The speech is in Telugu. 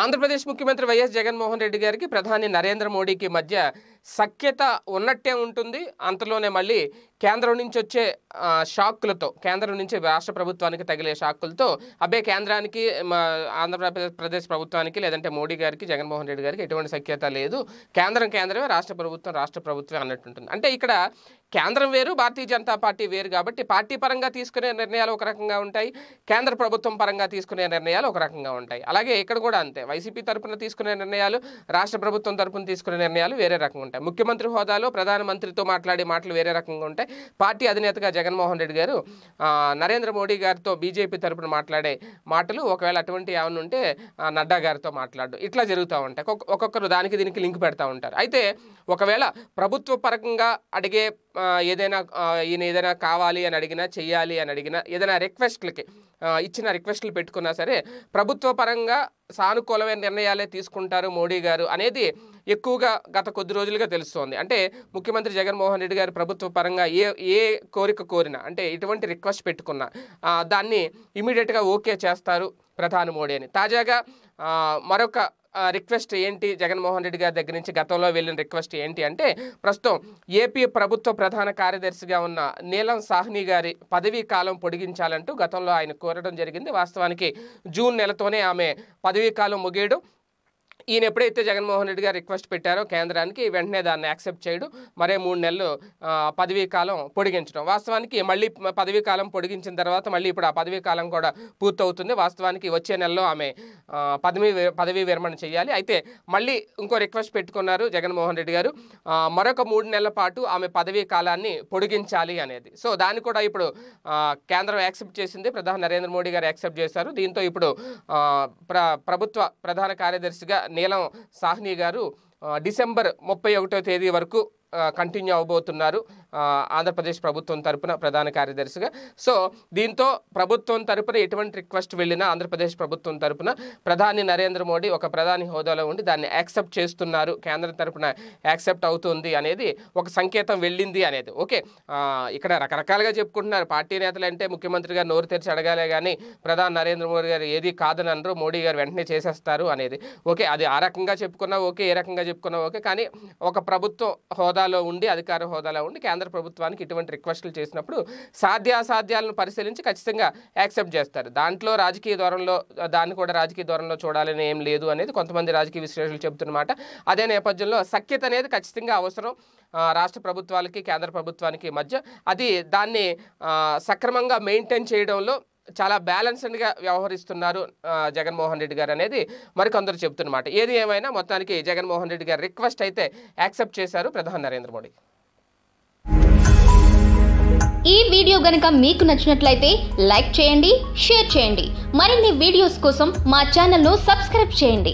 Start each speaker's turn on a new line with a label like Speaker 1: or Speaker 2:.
Speaker 1: ఆంధ్రప్రదేశ్ ముఖ్యమంత్రి వైఎస్ జగన్మోహన్ రెడ్డి గారికి ప్రధాని నరేంద్ర మోడీకి మధ్య సఖ్యత ఉన్నట్టే ఉంటుంది అంతలోనే మళ్ళీ కేంద్రం నుంచి వచ్చే షాక్లతో కేంద్రం నుంచి రాష్ట్ర ప్రభుత్వానికి తగిలే షాక్లతో అబ్బే కేంద్రానికి ఆంధ్రప్రదేశ్ ప్రభుత్వానికి లేదంటే మోడీ గారికి జగన్మోహన్ రెడ్డి గారికి ఎటువంటి సఖ్యత లేదు కేంద్రం కేంద్రమే రాష్ట్ర ప్రభుత్వం రాష్ట్ర ప్రభుత్వమే అన్నట్టుంటుంది అంటే ఇక్కడ కేంద్రం వేరు భారతీయ జనతా పార్టీ వేరు కాబట్టి పార్టీ పరంగా తీసుకునే నిర్ణయాలు ఒక రకంగా ఉంటాయి కేంద్ర ప్రభుత్వం పరంగా తీసుకునే నిర్ణయాలు ఒక రకంగా ఉంటాయి అలాగే ఇక్కడ కూడా అంతే వైసీపీ తరఫున తీసుకునే నిర్ణయాలు రాష్ట్ర ప్రభుత్వం తరఫున తీసుకునే నిర్ణయాలు వేరే రకంగా ఉంటాయి ముఖ్యమంత్రి హోదాలో ప్రధానమంత్రితో మాట్లాడే మాటలు వేరే రకంగా ఉంటాయి పార్టీ అధినేతగా జగన్మోహన్ రెడ్డి గారు నరేంద్ర మోడీ గారితో బీజేపీ తరపున మాట్లాడే మాటలు ఒకవేళ అటువంటి ఏమైనా ఉంటే నడ్డా గారితో మాట్లాడు ఇట్లా జరుగుతూ ఉంటాయి ఒక్కొక్కరు దానికి దీనికి లింక్ పెడతా ఉంటారు అయితే ఒకవేళ ప్రభుత్వ పరంగా అడిగే ఏదైనా ఈయన ఏదైనా కావాలి అని అడిగినా చెయ్యాలి అని అడిగినా ఏదైనా రిక్వెస్ట్లకి ఇచ్చిన రిక్వెస్ట్లు పెట్టుకున్నా సరే ప్రభుత్వ పరంగా సానుకూలమైన నిర్ణయాలే తీసుకుంటారు మోడీ గారు అనేది ఎక్కువగా గత కొద్ది రోజులుగా తెలుస్తోంది అంటే ముఖ్యమంత్రి జగన్మోహన్ రెడ్డి గారు ప్రభుత్వ పరంగా ఏ ఏ కోరిక కోరినా అంటే ఇటువంటి రిక్వెస్ట్ పెట్టుకున్నా దాన్ని ఇమీడియట్గా ఓకే చేస్తారు ప్రధాని మోడీ అని తాజాగా మరొక రిక్వెస్ట్ ఏంటి జగన్మోహన్ రెడ్డి గారి దగ్గర నుంచి గతంలో వెళ్ళిన రిక్వెస్ట్ ఏంటి అంటే ప్రస్తుతం ఏపీ ప్రభుత్వ ప్రధాన కార్యదర్శిగా ఉన్న నీలం సాహ్ని గారి పదవీ కాలం పొడిగించాలంటూ గతంలో ఆయన కోరడం జరిగింది వాస్తవానికి జూన్ నెలతోనే ఆమె పదవీ కాలం ముగియడం ఈయన ఎప్పుడైతే జగన్మోహన్ రెడ్డి గారు రిక్వెస్ట్ పెట్టారో కేంద్రానికి వెంటనే దాన్ని యాక్సెప్ట్ చేయడం మరే మూడు నెలలు పదవీ కాలం పొడిగించడం వాస్తవానికి మళ్ళీ పదవీ కాలం పొడిగించిన తర్వాత మళ్ళీ ఇప్పుడు ఆ పదవీ కాలం కూడా పూర్తవుతుంది వాస్తవానికి వచ్చే నెలలో ఆమె పదవి పదవీ విరమణ చేయాలి అయితే మళ్ళీ ఇంకో రిక్వెస్ట్ పెట్టుకున్నారు జగన్మోహన్ రెడ్డి గారు మరొక మూడు నెలల పాటు ఆమె పదవీ కాలాన్ని పొడిగించాలి అనేది సో దాన్ని కూడా ఇప్పుడు కేంద్రం యాక్సెప్ట్ చేసింది ప్రధాని నరేంద్ర మోడీ గారు యాక్సెప్ట్ చేశారు దీంతో ఇప్పుడు ప్ర ప్రభుత్వ ప్రధాన కార్యదర్శిగా నీలం సాహ్ని గారు డిసెంబర్ ముప్పై ఒకటో తేదీ వరకు కంటిన్యూ అవ్వబోతున్నారు ఆంధ్రప్రదేశ్ ప్రభుత్వం తరపున ప్రధాన కార్యదర్శిగా సో దీంతో ప్రభుత్వం తరపున ఎటువంటి రిక్వెస్ట్ వెళ్ళినా ఆంధ్రప్రదేశ్ ప్రభుత్వం తరపున ప్రధాని నరేంద్ర మోడీ ఒక ప్రధాని హోదాలో ఉండి దాన్ని యాక్సెప్ట్ చేస్తున్నారు కేంద్రం తరపున యాక్సెప్ట్ అవుతుంది అనేది ఒక సంకేతం వెళ్ళింది అనేది ఓకే ఇక్కడ రకరకాలుగా చెప్పుకుంటున్నారు పార్టీ నేతలు అంటే ముఖ్యమంత్రి గారు నోరు తెరిచి అడగాలే కానీ ప్రధాని నరేంద్ర మోడీ గారు ఏది కాదని అనరు మోడీ గారు వెంటనే చేసేస్తారు అనేది ఓకే అది ఆ రకంగా చెప్పుకున్నా ఓకే ఏ రకంగా చెప్పుకున్నా ఓకే కానీ ఒక ప్రభుత్వం హోదా హోదాలో ఉండి అధికార హోదాలో ఉండి కేంద్ర ప్రభుత్వానికి ఇటువంటి రిక్వెస్ట్లు చేసినప్పుడు సాధ్యాసాధ్యాలను పరిశీలించి ఖచ్చితంగా యాక్సెప్ట్ చేస్తారు దాంట్లో రాజకీయ దూరంలో దాన్ని కూడా రాజకీయ దూరంలో చూడాలని ఏం లేదు అనేది కొంతమంది రాజకీయ విశ్లేషకులు చెబుతున్నమాట అదే నేపథ్యంలో సఖ్యత అనేది ఖచ్చితంగా అవసరం రాష్ట్ర ప్రభుత్వాలకి కేంద్ర ప్రభుత్వానికి మధ్య అది దాన్ని సక్రమంగా మెయింటైన్ చేయడంలో చాలా బ్యాలెన్స్డ్గా వ్యవహరిస్తున్నారు జగన్మోహన్ రెడ్డి గారు అనేది మరి కొందరు చెబుతున్నమాట ఏది ఏమైనా మొత్తానికి జగన్మోహన్ రెడ్డి గారు రిక్వెస్ట్ అయితే యాక్సెప్ట్ చేశారు ప్రధాని నరేంద్ర మోడీ ఈ వీడియో గనుక మీకు నచ్చినట్లయితే లైక్ చేయండి షేర్ చేయండి మరిన్ని వీడియోస్ కోసం మా ఛానల్ను సబ్స్క్రైబ్ చేయండి